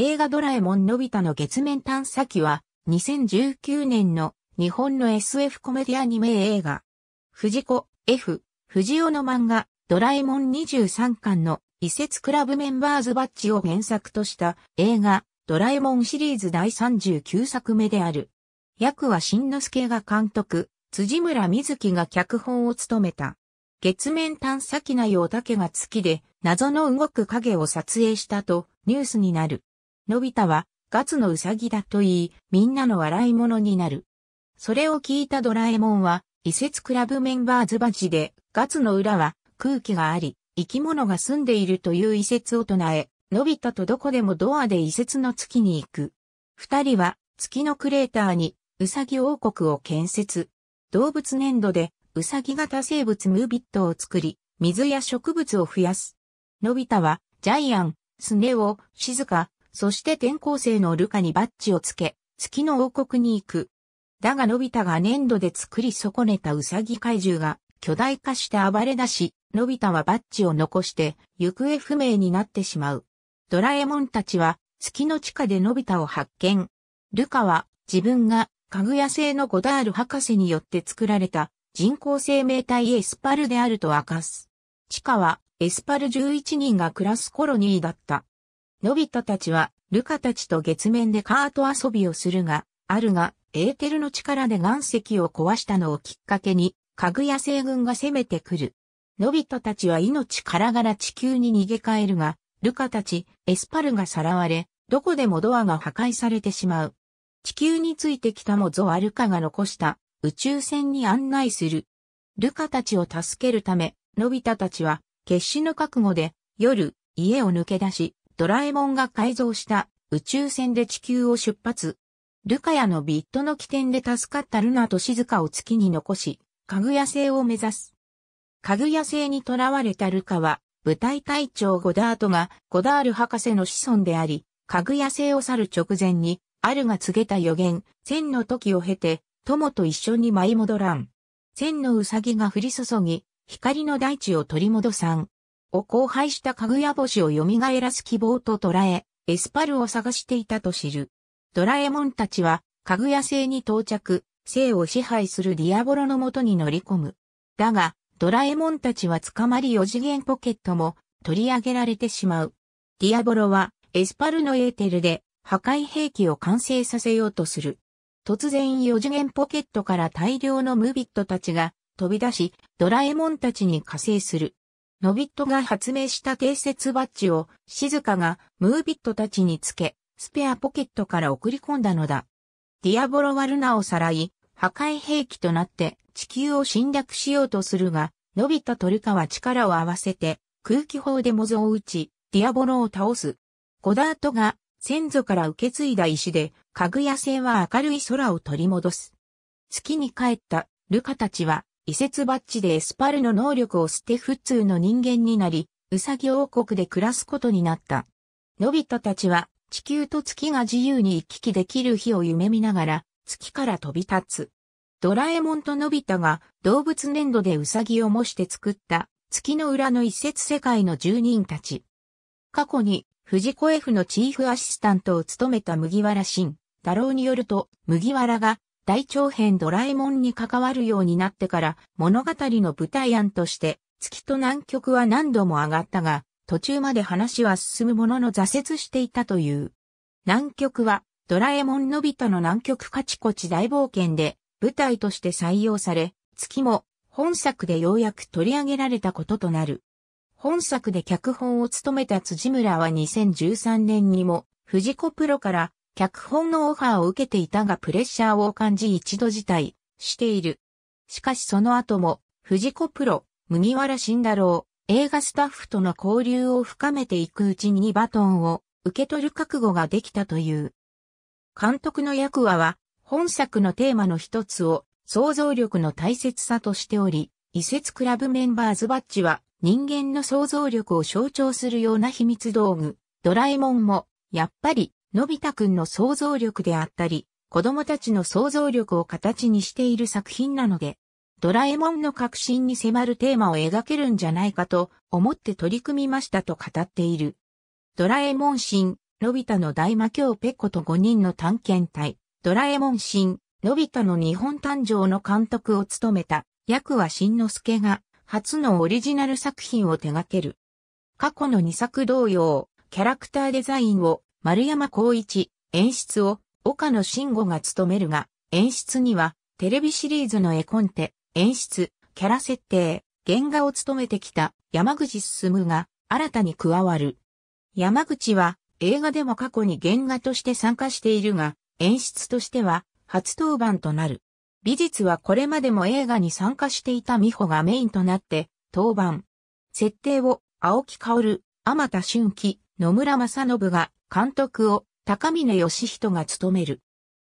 映画ドラえもんのび太の月面探査機は2019年の日本の SF コメディアニメ映画。藤子 F 藤尾の漫画ドラえもん23巻の移設クラブメンバーズバッジを原作とした映画ドラえもんシリーズ第39作目である。役は新之助が監督、辻村瑞希が脚本を務めた。月面探査機内を竹が月で謎の動く影を撮影したとニュースになる。のび太は、ガツのうさぎだと言い、みんなの笑い者になる。それを聞いたドラえもんは、移設クラブメンバーズバジで、ガツの裏は空気があり、生き物が住んでいるという移設を唱え、のび太とどこでもドアで移設の月に行く。二人は月のクレーターにうさぎ王国を建設。動物粘土でうさぎ型生物ムービットを作り、水や植物を増やす。のび太はジャイアン、スネを静か、そして転校生のルカにバッジをつけ、月の王国に行く。だがのび太が粘土で作り損ねたウサギ怪獣が巨大化して暴れ出し、のび太はバッジを残して行方不明になってしまう。ドラえもんたちは月の地下でのび太を発見。ルカは自分がかぐや製のゴダール博士によって作られた人工生命体エスパルであると明かす。地下はエスパル11人が暮らすコロニーだった。のび太たちは、ルカたちと月面でカート遊びをするが、あるが、エーテルの力で岩石を壊したのをきっかけに、かぐや星群が攻めてくる。のび太たちは命からがら地球に逃げ帰るが、ルカたち、エスパルがさらわれ、どこでもドアが破壊されてしまう。地球についてきたもゾアルカが残した宇宙船に案内する。ルカたちを助けるため、のび太たちは決死の覚悟で夜家を抜け出し、ドラえもんが改造した宇宙船で地球を出発。ルカヤのビットの起点で助かったルナと静かを月に残し、かぐや星を目指す。かぐや星に囚われたルカは、舞台隊長ゴダートがゴダール博士の子孫であり、かぐや星を去る直前に、アルが告げた予言、千の時を経て、友と一緒に舞い戻らん。千のうさぎが降り注ぎ、光の大地を取り戻さん。を荒廃したかぐや星を蘇らす希望と捉え、エスパルを探していたと知る。ドラえもんたちは、かぐや星に到着、星を支配するディアボロのもとに乗り込む。だが、ドラえもんたちは捕まり四次元ポケットも取り上げられてしまう。ディアボロは、エスパルのエーテルで破壊兵器を完成させようとする。突然四次元ポケットから大量のムビットたちが飛び出し、ドラえもんたちに加勢する。ノビットが発明した定説バッジを静かがムービットたちにつけ、スペアポケットから送り込んだのだ。ディアボロワルナをさらい、破壊兵器となって地球を侵略しようとするが、ノビットトルカは力を合わせて空気砲でモゾを撃ち、ディアボロを倒す。ゴダートが先祖から受け継いだ石で、かぐや星は明るい空を取り戻す。月に帰ったルカたちは移設バッジでエスパルの能力を捨て普通の人間になり、ウサギ王国で暮らすことになった。のび太たちは地球と月が自由に行き来できる日を夢見ながら月から飛び立つ。ドラえもんとのび太が動物粘土でウサギを模して作った月の裏の一節世界の住人たち。過去に藤子 F のチーフアシスタントを務めた麦わら新太郎によると麦わらが大長編ドラえもんに関わるようになってから物語の舞台案として月と南極は何度も上がったが途中まで話は進むものの挫折していたという。南極はドラえもんのび太の南極カチコチ大冒険で舞台として採用され月も本作でようやく取り上げられたこととなる。本作で脚本を務めた辻村は2013年にも藤子プロから脚本のオファーを受けていたがプレッシャーを感じ一度辞退している。しかしその後も、藤子プロ、麦わら慎太郎、映画スタッフとの交流を深めていくうちにバトンを受け取る覚悟ができたという。監督の役話は、本作のテーマの一つを想像力の大切さとしており、移設クラブメンバーズバッジは人間の想像力を象徴するような秘密道具、ドラえもんも、やっぱりのび太くんの想像力であったり、子供たちの想像力を形にしている作品なので、ドラえもんの革新に迫るテーマを描けるんじゃないかと思って取り組みましたと語っている。ドラえもん神、のび太の大魔教ペコと5人の探検隊、ドラえもん神、のび太の日本誕生の監督を務めた、役は新之助が、初のオリジナル作品を手掛ける。過去の2作同様、キャラクターデザインを丸山孝一、演出を岡野慎吾が務めるが、演出にはテレビシリーズの絵コンテ、演出、キャラ設定、原画を務めてきた山口進が新たに加わる。山口は映画でも過去に原画として参加しているが、演出としては初登板となる。美術はこれまでも映画に参加していた美穂がメインとなって登板。設定を青木薫、天田俊樹、野村正信が監督を高峰義人が務める。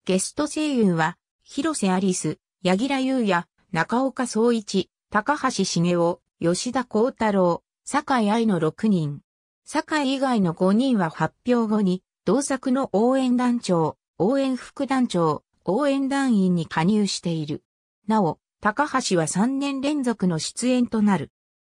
ゲスト声優は、広瀬アリス、柳楽優也、中岡総一、高橋茂雄、吉田幸太郎、坂井愛の6人。坂井以外の5人は発表後に、同作の応援団長、応援副団長、応援団員に加入している。なお、高橋は3年連続の出演となる。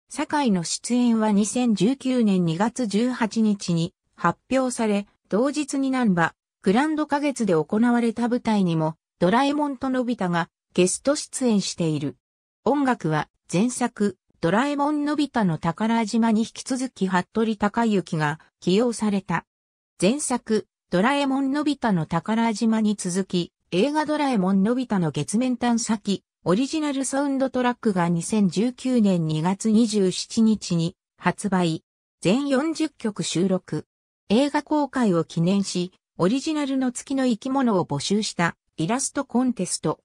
坂井の出演は2019年2月18日に発表され、同日にナンバ、グランド花月で行われた舞台にも、ドラえもんとのび太がゲスト出演している。音楽は前作、ドラえもんのび太の宝島に引き続き服部隆之が起用された。前作、ドラえもんのび太の宝島に続き、映画ドラえもんのび太の月面探査機、オリジナルサウンドトラックが2019年2月27日に発売。全40曲収録。映画公開を記念し、オリジナルの月の生き物を募集したイラストコンテスト。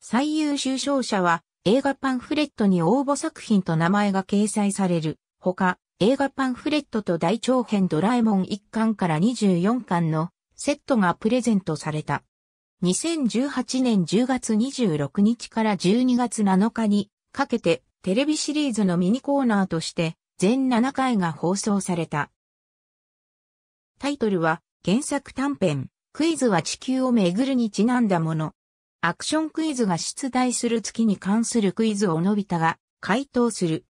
最優秀賞者は映画パンフレットに応募作品と名前が掲載される。ほか、映画パンフレットと大長編ドラえもん1巻から24巻のセットがプレゼントされた。2018年10月26日から12月7日にかけてテレビシリーズのミニコーナーとして全7回が放送された。タイトルは、原作短編、クイズは地球をめぐるにちなんだもの。アクションクイズが出題する月に関するクイズをのび太が回答する。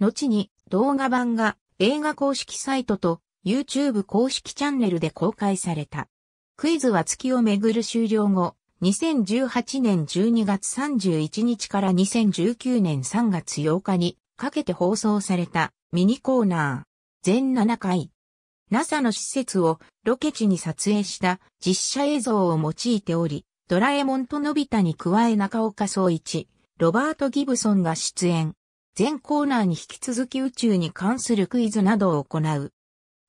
後に動画版が映画公式サイトと YouTube 公式チャンネルで公開された。クイズは月をめぐる終了後、2018年12月31日から2019年3月8日にかけて放送されたミニコーナー。全7回。NASA の施設をロケ地に撮影した実写映像を用いており、ドラえもんとのび太に加え中岡総一、ロバート・ギブソンが出演。全コーナーに引き続き宇宙に関するクイズなどを行う。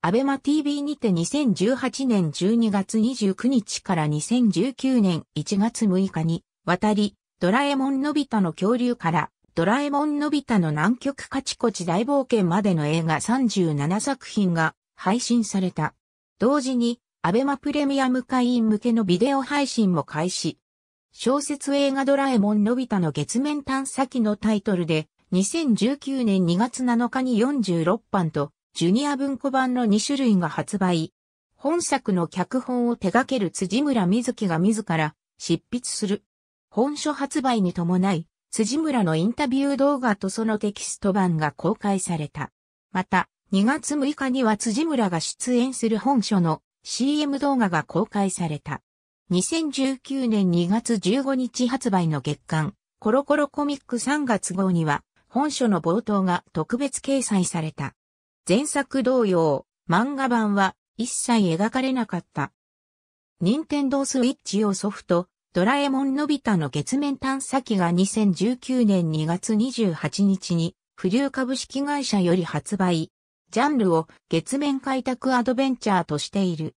アベマ TV にて2018年12月29日から2019年1月6日に渡り、ドラえもんのび太の恐竜からドラえもんのび太の南極カチコチ大冒険までの映画37作品が配信された。同時に、アベマプレミアム会員向けのビデオ配信も開始。小説映画ドラえもんのび太の月面探査機のタイトルで、2019年2月7日に46版と、ジュニア文庫版の2種類が発売。本作の脚本を手掛ける辻村瑞希が自ら執筆する。本書発売に伴い、辻村のインタビュー動画とそのテキスト版が公開された。また、2月6日には辻村が出演する本書の CM 動画が公開された。2019年2月15日発売の月刊、コロコロコミック3月号には、本書の冒頭が特別掲載された。前作同様、漫画版は一切描かれなかった。任天堂スイッチ用ソフト、ドラえもんのび太の月面探査機が2019年2月28日に、不流株式会社より発売、ジャンルを月面開拓アドベンチャーとしている。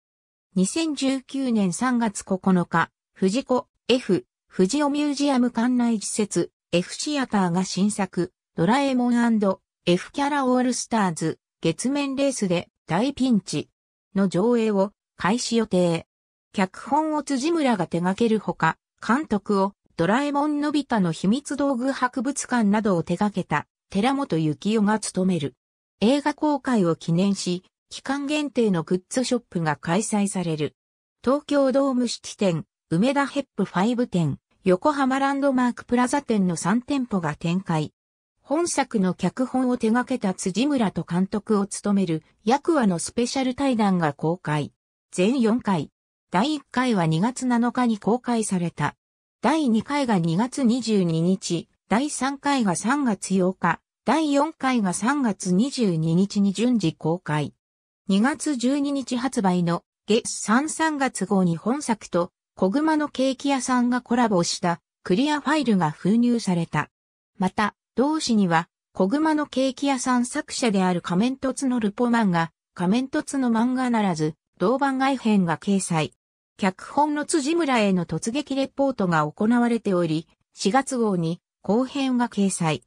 2019年3月9日、藤子 F、藤尾ミュージアム館内施設 F シアターが新作、ドラえもん &F キャラオールスターズ、月面レースで大ピンチの上映を開始予定。脚本を辻村が手掛けるほか、監督をドラえもんのび太の秘密道具博物館などを手掛けた寺本幸雄が務める。映画公開を記念し、期間限定のグッズショップが開催される。東京ドームシティ店、梅田ヘップ5店、横浜ランドマークプラザ店の3店舗が展開。本作の脚本を手掛けた辻村と監督を務める役話のスペシャル対談が公開。全4回。第1回は2月7日に公開された。第2回が2月22日、第3回が3月8日、第4回が3月22日に順次公開。2月12日発売の月3 3月号に本作と小熊のケーキ屋さんがコラボしたクリアファイルが封入された。また、同誌には小熊のケーキ屋さん作者である仮面凸のルポ漫画、仮面凸の漫画ならず同番外編が掲載。脚本の辻村への突撃レポートが行われており、4月号に後編が掲載。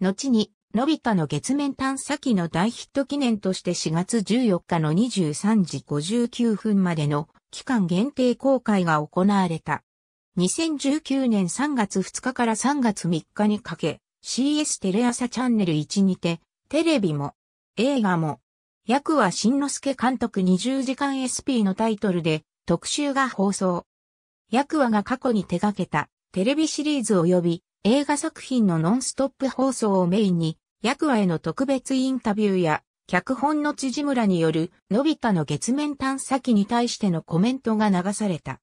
後にのび太の月面探査機の大ヒット記念として4月14日の23時59分までの期間限定公開が行われた。2019年3月2日から3月3日にかけ、CS テレ朝チャンネル1にて、テレビも、映画も、役は新之助監督20時間 SP のタイトルで特集が放送。役はが過去に手掛けたテレビシリーズ及び映画作品のノンストップ放送をメインに役話への特別インタビューや、脚本の辻村による、のび太の月面探査機に対してのコメントが流された。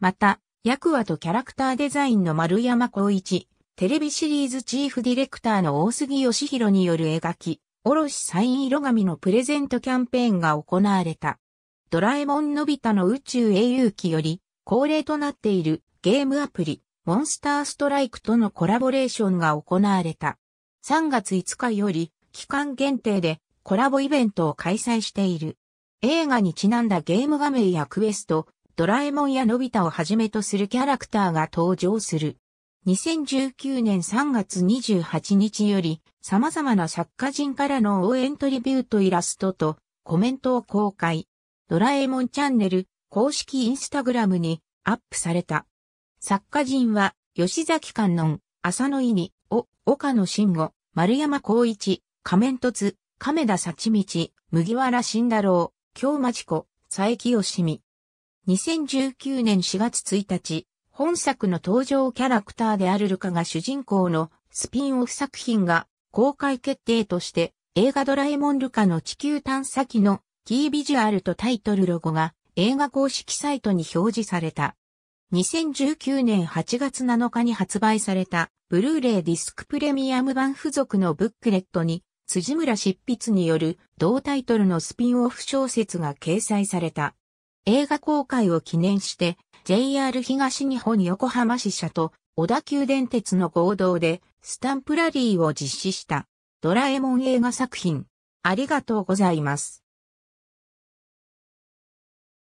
また、役話とキャラクターデザインの丸山光一、テレビシリーズチーフディレクターの大杉義弘による描き、おろしサイン色紙のプレゼントキャンペーンが行われた。ドラえもんのび太の宇宙英雄記より、恒例となっているゲームアプリ、モンスターストライクとのコラボレーションが行われた。3月5日より期間限定でコラボイベントを開催している。映画にちなんだゲーム画面やクエスト、ドラえもんやのび太をはじめとするキャラクターが登場する。2019年3月28日より様々な作家人からの応援トリビュートイラストとコメントを公開。ドラえもんチャンネル公式インスタグラムにアップされた。作家人は吉崎観音、浅野意を岡野慎吾、丸山光一、仮面突、亀田幸道、麦わら慎太郎、京町子、佐伯よしみ。2019年4月1日、本作の登場キャラクターであるルカが主人公のスピンオフ作品が公開決定として映画ドラえもんルカの地球探査機のキービジュアルとタイトルロゴが映画公式サイトに表示された。2019年8月7日に発売された、ブルーレイディスクプレミアム版付属のブックレットに、辻村執筆による同タイトルのスピンオフ小説が掲載された。映画公開を記念して、JR 東日本横浜支社と小田急電鉄の合同でスタンプラリーを実施したドラえもん映画作品。ありがとうございます。